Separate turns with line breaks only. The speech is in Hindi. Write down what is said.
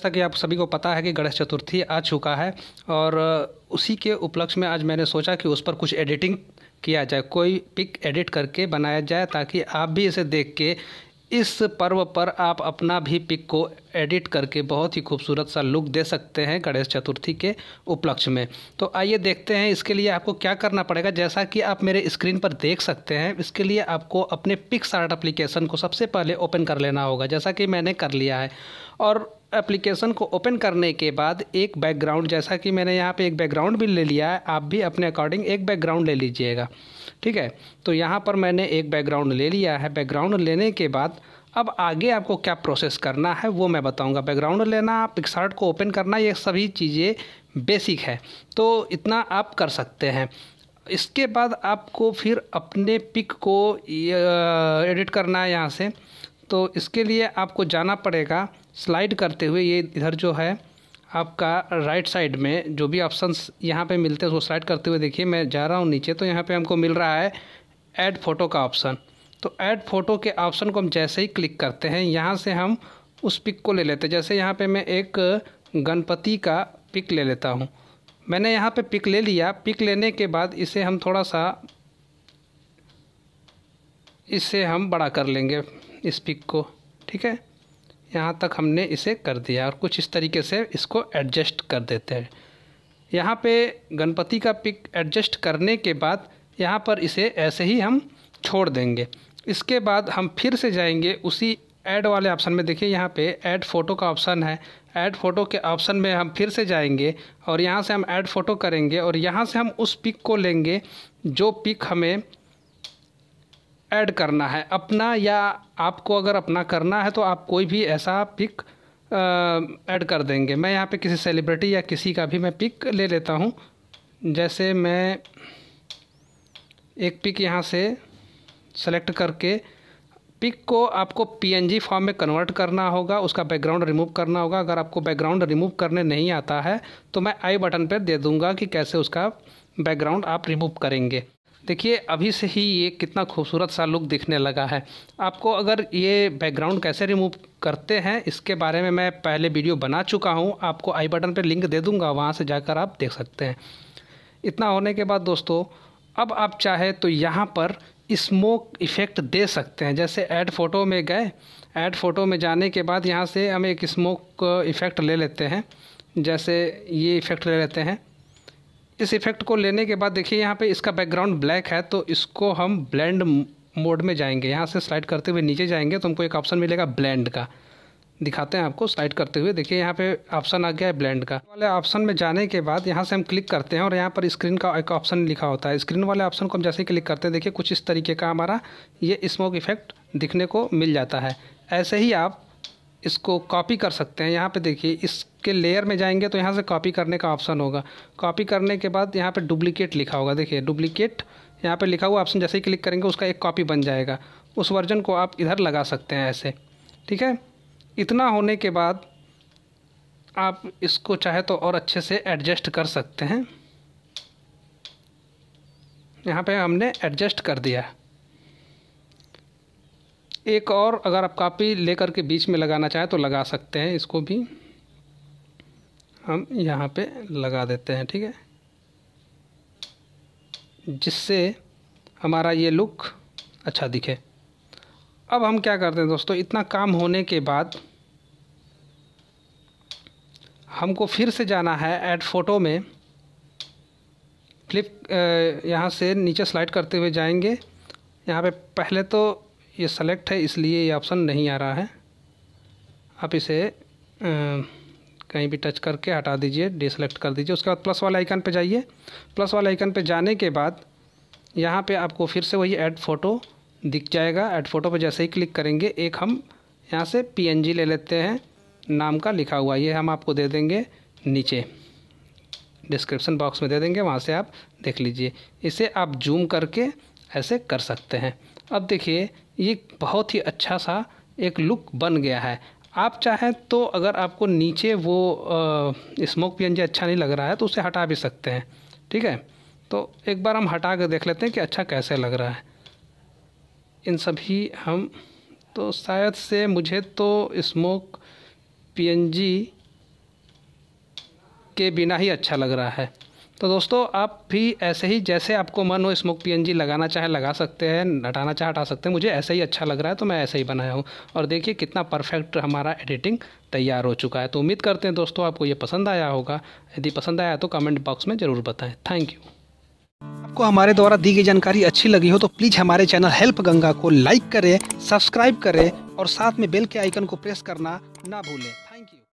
जैसा कि आप सभी को पता है कि गणेश चतुर्थी आ चुका है और उसी के उपलक्ष्य में आज मैंने सोचा कि उस पर कुछ एडिटिंग किया जाए कोई पिक एडिट करके बनाया जाए ताकि आप भी इसे देख के इस पर्व पर आप अपना भी पिक को एडिट करके बहुत ही खूबसूरत सा लुक दे सकते हैं गणेश चतुर्थी के उपलक्ष्य में तो आइए देखते हैं इसके लिए आपको क्या करना पड़ेगा जैसा कि आप मेरे स्क्रीन पर देख सकते हैं इसके लिए आपको अपने पिक सार्ट एप्लीकेशन को सबसे पहले ओपन कर लेना होगा जैसा कि मैंने कर लिया है और एप्लीकेशन को ओपन करने के बाद एक बैकग्राउंड जैसा कि मैंने यहाँ पे एक बैकग्राउंड भी ले लिया है आप भी अपने अकॉर्डिंग एक बैकग्राउंड ले लीजिएगा ठीक है तो यहाँ पर मैंने एक बैकग्राउंड ले लिया है बैकग्राउंड लेने के बाद अब आगे आपको क्या प्रोसेस करना है वो मैं बताऊंगा बैकग्राउंड लेना पिक्सार्ट को ओपन करना ये सभी चीज़ें बेसिक है तो इतना आप कर सकते हैं इसके बाद आपको फिर अपने पिक को एडिट करना है यहाँ से तो इसके लिए आपको जाना पड़ेगा स्लाइड करते हुए ये इधर जो है आपका राइट साइड में जो भी ऑप्शंस यहाँ पे मिलते हैं उसको स्लाइड करते हुए देखिए मैं जा रहा हूँ नीचे तो यहाँ पे हमको मिल रहा है ऐड फ़ोटो का ऑप्शन तो ऐड फ़ोटो के ऑप्शन को हम जैसे ही क्लिक करते हैं यहाँ से हम उस पिक को ले लेते हैं जैसे यहाँ पे मैं एक गणपति का पिक ले लेता हूँ मैंने यहाँ पे पिक ले लिया पिक लेने के बाद इसे हम थोड़ा सा इसे हम बड़ा कर लेंगे इस पिक को ठीक है यहाँ तक हमने इसे कर दिया और कुछ इस तरीके से इसको एडजस्ट कर देते हैं यहाँ पे गणपति का पिक एडजस्ट करने के बाद यहाँ पर इसे ऐसे ही हम छोड़ देंगे इसके बाद हम फिर से जाएंगे उसी ऐड वाले ऑप्शन में देखिए यहाँ पे ऐड फ़ोटो का ऑप्शन है ऐड फ़ोटो के ऑप्शन में हम फिर से जाएंगे और यहाँ से हम ऐड फ़ोटो करेंगे और यहाँ से हम उस पिक को लेंगे जो पिक हमें ऐड करना है अपना या आपको अगर अपना करना है तो आप कोई भी ऐसा पिक ऐड कर देंगे मैं यहाँ पे किसी सेलिब्रिटी या किसी का भी मैं पिक ले लेता हूँ जैसे मैं एक पिक यहाँ से सेलेक्ट करके पिक को आपको पीएनजी फॉर्म में कन्वर्ट करना होगा उसका बैकग्राउंड रिमूव करना होगा अगर आपको बैकग्राउंड रिमूव करने नहीं आता है तो मैं आई बटन पर दे दूँगा कि कैसे उसका बैकग्राउंड आप रिमूव करेंगे देखिए अभी से ही ये कितना खूबसूरत सा लुक दिखने लगा है आपको अगर ये बैकग्राउंड कैसे रिमूव करते हैं इसके बारे में मैं पहले वीडियो बना चुका हूँ आपको आई बटन पर लिंक दे दूँगा वहाँ से जाकर आप देख सकते हैं इतना होने के बाद दोस्तों अब आप चाहे तो यहाँ पर स्मोक इफ़ेक्ट दे सकते हैं जैसे ऐड फ़ोटो में गए ऐड फ़ोटो में जाने के बाद यहाँ से हम एक स्मोक इफ़ेक्ट ले लेते हैं जैसे ये इफ़ेक्ट ले लेते हैं इस इफ़ेक्ट को लेने के बाद देखिए यहाँ पे इसका बैकग्राउंड ब्लैक है तो इसको हम ब्लेंड मोड में जाएंगे यहाँ से स्लाइड करते हुए नीचे जाएंगे तो हमको एक ऑप्शन मिलेगा ब्लेंड का दिखाते हैं आपको स्लाइड करते हुए देखिए यहाँ पे ऑप्शन आ गया है ब्लेंड का वाले ऑप्शन में जाने के बाद यहाँ से हम क्लिक करते हैं और यहाँ पर स्क्रीन का एक ऑप्शन लिखा होता है स्क्रीन वाले ऑप्शन को हम जैसे क्लिक करते हैं देखिए कुछ इस तरीके का हमारा ये स्मोक इफेक्ट दिखने को मिल जाता है ऐसे ही आप इसको कॉपी कर सकते हैं यहाँ पे देखिए इसके लेयर में जाएंगे तो यहाँ से कॉपी करने का ऑप्शन होगा कॉपी करने के बाद यहाँ पे डुप्लीकेट लिखा होगा देखिए डुप्लीकेट यहाँ पे लिखा हुआ ऑप्शन जैसे ही क्लिक करेंगे उसका एक कॉपी बन जाएगा उस वर्जन को आप इधर लगा सकते हैं ऐसे ठीक है इतना होने के बाद आप इसको चाहे तो और अच्छे से एडजस्ट कर सकते हैं यहाँ पर हमने एडजस्ट कर दिया एक और अगर आप कापी लेकर के बीच में लगाना चाहें तो लगा सकते हैं इसको भी हम यहाँ पे लगा देते हैं ठीक है जिससे हमारा ये लुक अच्छा दिखे अब हम क्या करते हैं दोस्तों इतना काम होने के बाद हमको फिर से जाना है ऐड फ़ोटो में फ्लिप यहाँ से नीचे स्लाइड करते हुए जाएंगे यहाँ पे पहले तो ये सेलेक्ट है इसलिए ये ऑप्शन नहीं आ रहा है आप इसे आ, कहीं भी टच करके हटा दीजिए डिसलेक्ट कर दीजिए उसके बाद प्लस वाले आइकन पे जाइए प्लस वाले आइकन पे जाने के बाद यहाँ पे आपको फिर से वही ऐड फ़ोटो दिख जाएगा ऐड फ़ोटो पे जैसे ही क्लिक करेंगे एक हम यहाँ से पी ले लेते हैं नाम का लिखा हुआ ये हम आपको दे देंगे नीचे डिस्क्रिप्शन बॉक्स में दे देंगे वहाँ से आप देख लीजिए इसे आप जूम करके ऐसे कर सकते हैं अब देखिए ये बहुत ही अच्छा सा एक लुक बन गया है आप चाहें तो अगर आपको नीचे वो स्मोक पियंजा अच्छा नहीं लग रहा है तो उसे हटा भी सकते हैं ठीक है तो एक बार हम हटा कर देख लेते हैं कि अच्छा कैसे लग रहा है इन सभी हम तो शायद से मुझे तो स्मोक पीएनजी के बिना ही अच्छा लग रहा है तो दोस्तों आप भी ऐसे ही जैसे आपको मन हो स्मोक पीएनजी लगाना चाहे लगा सकते हैं हटाना चाहे हटा सकते हैं मुझे ऐसे ही अच्छा लग रहा है तो मैं ऐसे ही बनाया हूँ और देखिए कितना परफेक्ट हमारा एडिटिंग तैयार हो चुका है तो उम्मीद करते हैं दोस्तों आपको ये पसंद आया होगा यदि पसंद आया तो कमेंट बॉक्स में ज़रूर बताएँ थैंक यू आपको हमारे द्वारा दी गई जानकारी अच्छी लगी हो तो प्लीज़ हमारे चैनल हेल्प गंगा को लाइक करें सब्सक्राइब करें और साथ में बेल के आइकन को प्रेस करना ना भूलें थैंक यू